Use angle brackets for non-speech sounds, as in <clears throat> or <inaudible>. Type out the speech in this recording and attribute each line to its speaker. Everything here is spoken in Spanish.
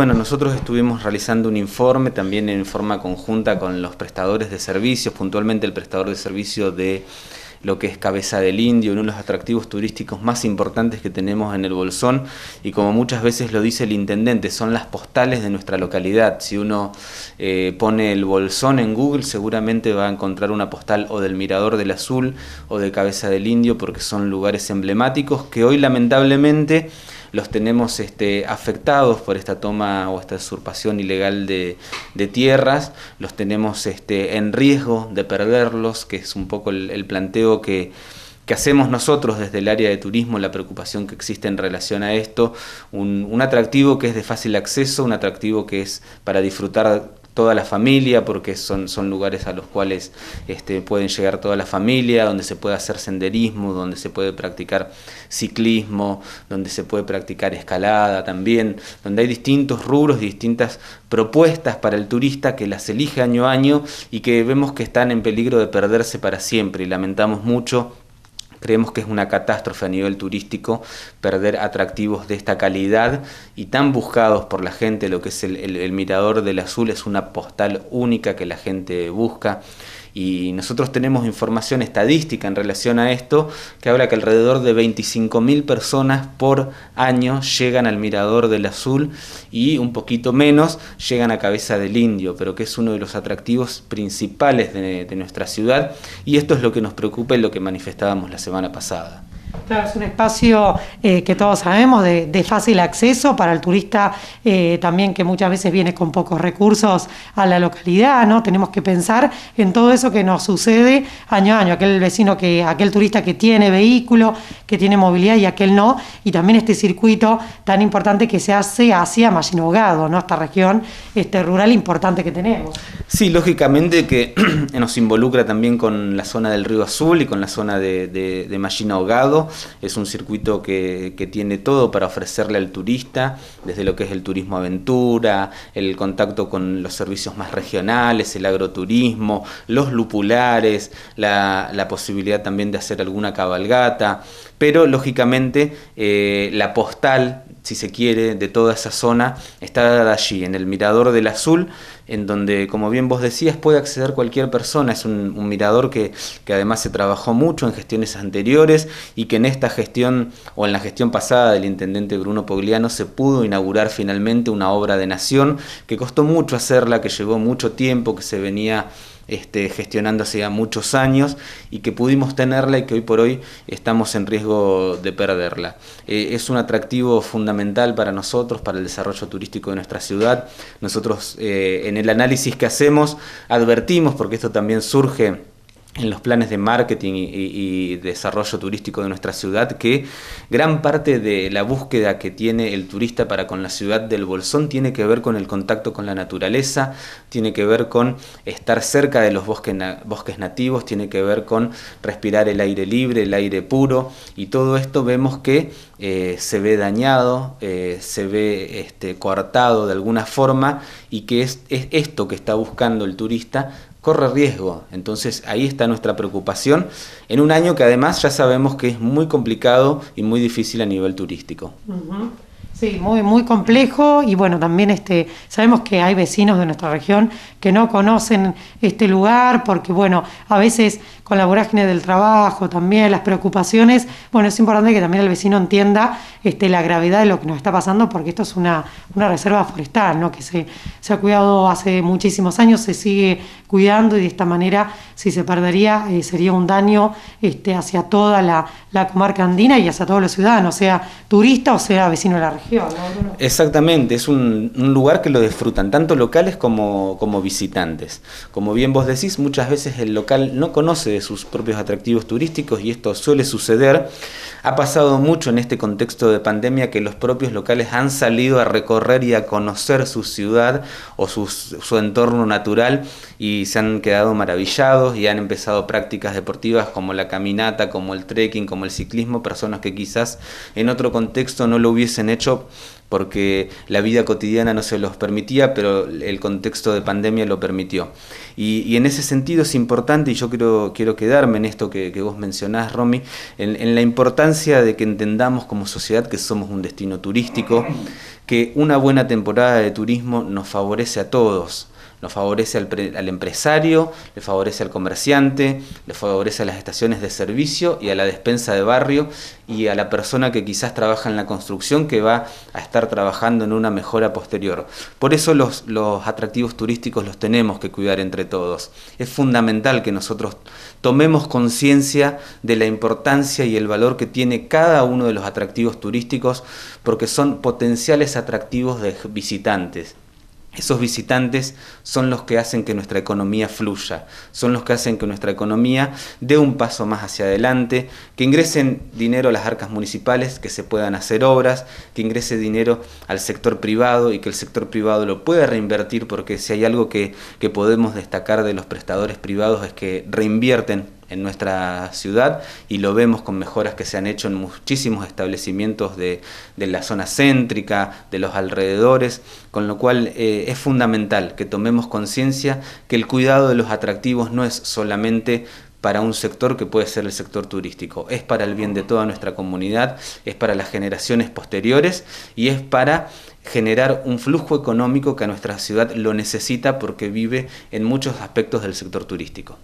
Speaker 1: bueno, nosotros estuvimos realizando un informe también en forma conjunta con los prestadores de servicios, puntualmente el prestador de servicio de lo que es Cabeza del Indio, uno de los atractivos turísticos más importantes que tenemos en el Bolsón y como muchas veces lo dice el intendente, son las postales de nuestra localidad. Si uno eh, pone el Bolsón en Google seguramente va a encontrar una postal o del Mirador del Azul o de Cabeza del Indio porque son lugares emblemáticos que hoy lamentablemente los tenemos este, afectados por esta toma o esta usurpación ilegal de, tierras, los tenemos este, en riesgo de perderlos, que es un poco el, planteo que, hacemos nosotros desde el área de turismo, la preocupación que existe en relación a esto, un atractivo que es de fácil acceso, un atractivo que es para disfrutar toda la familia, porque son, son lugares a los cuales este, pueden llegar toda la familia, donde se puede hacer senderismo, donde se puede practicar ciclismo, donde se puede practicar escalada también, donde hay distintos rubros, distintas propuestas para el turista que las elige año a año y que vemos que están en peligro de perderse para siempre y lamentamos mucho Creemos que es una catástrofe a nivel turístico perder atractivos de esta calidad y tan buscados por la gente, lo que es el, Mirador del Azul es una postal única que la gente busca. Y nosotros tenemos información estadística en relación a esto que habla que alrededor de 25.000 personas por año llegan al Mirador del Azul y un poquito menos llegan a Cabeza del Indio, pero que es uno de los atractivos principales de, de nuestra ciudad y esto es lo que nos preocupa y lo que manifestábamos la semana pasada.
Speaker 2: Claro, es un espacio eh, que todos sabemos de, fácil acceso para el turista eh, también que muchas veces viene con pocos recursos a la localidad, ¿no? Tenemos que pensar en todo eso que nos sucede año a año, aquel vecino que, aquel turista que tiene vehículo, que tiene movilidad y aquel no, y también este circuito tan importante que se hace hacia Masinogado, ¿no? Esta región este rural importante que tenemos.
Speaker 1: Sí, lógicamente que <clears throat> nos involucra también con la zona del Río Azul y con la zona de, de, Ahogado. Es un circuito que, tiene todo para ofrecerle al turista, desde lo que es el turismo aventura, el contacto con los servicios más regionales, el agroturismo, los lupulares, la, posibilidad también de hacer alguna cabalgata. Pero lógicamente eh, la postal si se quiere, de toda esa zona, está allí, en el Mirador del Azul, en donde, como bien vos decías, puede acceder cualquier persona. Es un, mirador que, que, además se trabajó mucho en gestiones anteriores y que en esta gestión o en la gestión pasada del intendente Bruno Pogliano se pudo inaugurar finalmente una obra de nación que costó mucho hacerla, que llevó mucho tiempo, que se venía este, gestionando hace ya muchos años y que pudimos tenerla y que hoy por hoy estamos en riesgo de perderla. Eh, es un atractivo fundamental para nosotros, para el desarrollo turístico de nuestra ciudad. Nosotros eh, en el análisis que hacemos advertimos, porque esto también surge en los planes de marketing y, desarrollo turístico de nuestra ciudad que gran parte de la búsqueda que tiene el turista para con la ciudad del Bolsón tiene que ver con el contacto con la naturaleza, tiene que ver con estar cerca de los bosques, bosques nativos, tiene que ver con respirar el aire libre, el aire puro y todo esto vemos que eh, se ve dañado, eh, se ve este, coartado de alguna forma y que es esto que está buscando el turista corre riesgo. Entonces ahí está nuestra preocupación en un año que además ya sabemos que es muy complicado y muy difícil a nivel turístico.
Speaker 2: Sí, muy, complejo y bueno, también este, sabemos que hay vecinos de nuestra región que no conocen este lugar porque bueno, a veces con la vorágine del trabajo también, las preocupaciones, bueno, es importante que también el vecino entienda este, la gravedad de lo que nos está pasando porque esto es una, una reserva forestal, ¿no? que se, se ha cuidado hace muchísimos años, se sigue cuidando y de esta manera si se perdería eh, sería un daño este, hacia toda la, la, comarca andina y hacia todos los ciudadanos, sea turista o sea vecino de la región.
Speaker 1: Exactamente, es un, lugar que lo disfrutan tanto locales como, como visitantes. Como bien vos decís, muchas veces el local no conoce de sus propios atractivos turísticos y esto suele suceder. Ha pasado mucho en este contexto de pandemia que los propios locales han salido a recorrer y a conocer su ciudad o su entorno natural y se han quedado maravillados y han empezado prácticas deportivas como la caminata, como el trekking, como el ciclismo, personas que quizás en otro contexto no lo hubiesen hecho porque la vida cotidiana no se los permitía, pero el contexto de pandemia lo permitió. Y, en ese sentido es importante, y yo quiero, quiero quedarme en esto que, vos mencionás, Romy, en, la importancia de que entendamos como sociedad que somos un destino turístico, que una buena temporada de turismo nos favorece a todos. Nos favorece al, empresario, le favorece al comerciante, le favorece a las estaciones de servicio y a la despensa de barrio y a la persona que quizás trabaja en la construcción que va a estar trabajando en una mejora posterior. Por eso los atractivos turísticos los tenemos que cuidar entre todos. Es fundamental que nosotros tomemos conciencia de la importancia y el valor que tiene cada uno de los atractivos turísticos porque son potenciales atractivos de visitantes. Esos visitantes son los que hacen que nuestra economía fluya, son los que hacen que nuestra economía dé un paso más hacia adelante, que ingresen dinero a las arcas municipales, que se puedan hacer obras, que ingrese dinero al sector privado y que el sector privado lo pueda reinvertir, porque si hay algo que, podemos destacar de los prestadores privados es que reinvierten en nuestra ciudad y lo vemos con mejoras que se han hecho en muchísimos establecimientos de, la zona céntrica, de los alrededores, con lo cual eh, es fundamental que tomemos conciencia que el cuidado de los atractivos no es solamente para un sector que puede ser el sector turístico. Es para el bien de toda nuestra comunidad, es para las generaciones posteriores y es para generar un flujo económico que a nuestra ciudad lo necesita porque vive en muchos aspectos del sector turístico.